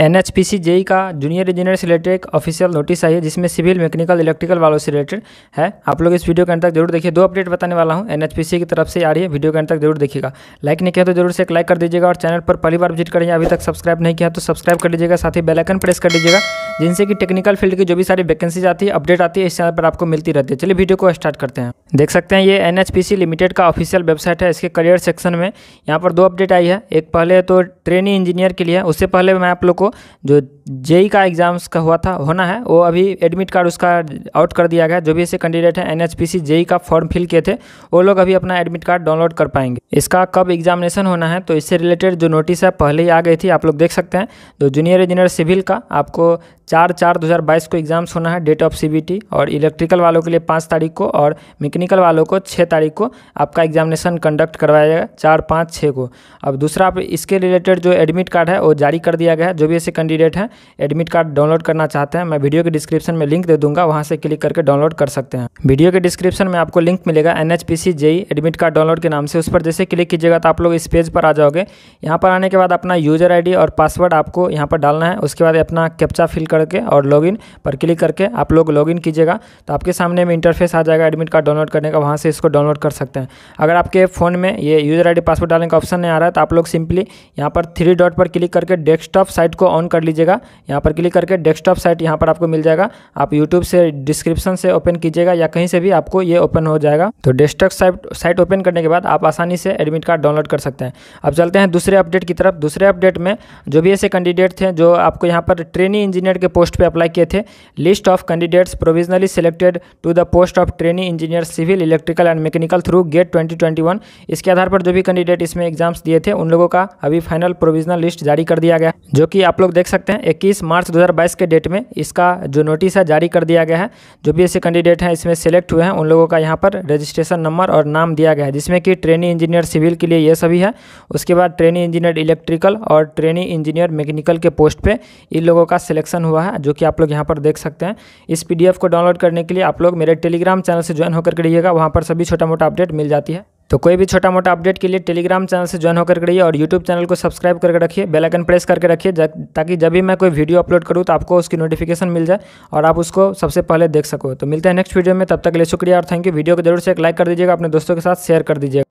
N H P C JE का junior engineer से related एक ऑफिशियल नोटिस आई है जिसमें सिविल मैकेनिकल इलेक्ट्रिकल वालों से रिलेटेड है आप लोग इस वीडियो के अंदर जरूर देखिए दो अपडेट बताने वाला हूँ एन एच पी सी की तरफ से आ रही है वीडियो के अंदर जरूर देखिएगा लाइक नहीं किया तो जरूर से एक लाइक कर दीजिएगा और चैनल पर पहली बार विजिट करेंगे अभी तक सब्सक्राइब नहीं किया तो सब्सक्राइब कर लीजिएगा साथ ही बेलाइकन प्रेस कर लीजिएगा जिनसे कि टेक्निकल फील्ड की जो भी सारी वैकेंसीज आती है अपडेट आती है इस चैनल पर आपको मिलती रहती है चलिए वीडियो को स्टार्ट करते हैं देख सकते हैं ये N H P C limited का ऑफिशियल वेबसाइट है इसके करियर सेक्शन में यहाँ पर दो अपडेट आई है एक पहले तो ट्रेनिंग इंजीनियर के लिए उससे पहले मैं आप लोग को जो जेई e e का एग्जाम्स का हुआ था होना है वो अभी एडमिट कार्ड उसका आउट कर दिया गया जो भी ऐसे कैंडिडेट हैं एन एच जेई का फॉर्म फिल किए थे वो लोग अभी अपना एडमिट कार्ड डाउनलोड कर पाएंगे इसका कब एग्जामिनेशन होना है तो इससे रिलेटेड जो नोटिस है पहले ही आ गई थी आप लोग देख सकते हैं जो जूनियर इंजीनियर सिविल का आपको चार चार दो हज़ार बाईस को एग्ज़ाम्स होना है डेट ऑफ सीबीटी और इलेक्ट्रिकल वालों के लिए पाँच तारीख को और मैकेनिकल वालों को छः तारीख को आपका एग्जामिनेशन कंडक्ट करवाया जाएगा चार पाँच छः को अब दूसरा आप इसके रिलेटेड जो एडमिट कार्ड है वो जारी कर दिया गया है जो भी ऐसे कैंडिडेट हैं एडमिट कार्ड डाउनलोड करना चाहते हैं मैं वीडियो के डिस्क्रिप्शन में लिंक दे दूंगा वहाँ से क्लिक करके डाउनलोड कर सकते हैं वीडियो के डिस्क्रिप्शन में आपको लिंक मिलेगा N H admit card download के नाम से उस पर जैसे क्लिक कीजिएगा तो आप लोग इस पेज पर आ जाओगे यहाँ पर आने के बाद अपना यूजर आई और पासवर्ड आपको यहाँ पर डालना है उसके बाद अपना कैप्चा फिल कर करके और लॉगिन पर क्लिक करके आप लोग लॉगिन कीजिएगा तो आपके सामने में इंटरफेस आ जाएगा एडमिट कार्ड डाउनलोड करने का वहाँ से इसको डाउनलोड कर सकते हैं अगर आपके फ़ोन में ये यूज़र आई पासवर्ड डालने का ऑप्शन नहीं आ रहा है तो आप लोग सिंपली यहाँ पर थ्री डॉट पर क्लिक करके डेस्कटॉप साइट को ऑन कर लीजिएगा यहाँ पर क्लिक करके डेस्कटॉप साइट यहाँ पर आपको मिल जाएगा आप यूट्यूब से डिस्क्रिप्शन से ओपन कीजिएगा या कहीं से भी आपको ये ओपन हो जाएगा तो डेस्कटॉप साइट साइट ओपन करने के बाद आप आसानी से एडमिट कार्ड डाउनलोड कर सकते हैं अब चलते हैं दूसरे अपडेट की तरफ दूसरे अपडेट में जो भी ऐसे कैंडिडेट थे जो आपको यहाँ पर ट्रेनिंग इंजीनियर के पोस्ट पे अप्लाई किए थे list of candidates provisionally selected to the post of training engineer civil electrical and mechanical through GATE 2021 इसके आधार पर जो भी कैंडिडेट इसमें एग्जाम्स दिए थे उन लोगों का अभी फाइनल प्रोविजनल लिस्ट जारी कर दिया गया जो कि आप लोग देख सकते हैं इक्कीस मार्च दो के डेट में इसका जो नोटिस है जारी कर दिया गया है जो भी ऐसे कैंडिडेट हैं इसमें सेलेक्ट हुए हैं उन लोगों का यहाँ पर रजिस्ट्रेशन नंबर और नाम दिया गया है जिसमें कि ट्रेनी इंजीनियर सिविल के लिए ये सभी है उसके बाद ट्रेनी इंजीनियर इलेक्ट्रिकल और ट्रेनी इंजीनियर मैकेनिकल के पोस्ट पर इन लोगों का सिलेक्शन हुआ हुआ है जो कि आप लोग यहाँ पर देख सकते हैं इस पीडीएफ को डाउनलोड करने के लिए आप लोग मेरे टेलीग्राम चैनल से ज्वाइन होकर करिएगा वहाँ पर सभी छोटा मोटा अपडेट मिल जाती है तो कोई भी छोटा मोटा अपडेट के लिए टेलीग्राम चैनल से ज्वाइन होकर करिए और यूट्यूब चैनल को सब्सक्राइब करके रखिए बेल आइकन प्रेस करके रखिए ताकि जब भी मैं कोई वीडियो अपलोड करूँ तो आपको उसकी नोटिफिकेशन मिल जाए और आप उसको सबसे पहले देख सको तो मिलते हैं नेक्स्ट वीडियो में तब तक के लिए शुक्रिया और थैंक यू वीडियो को जरूर से एक लाइक कर दीजिएगा अपने दोस्तों के साथ शेयर कर दीजिएगा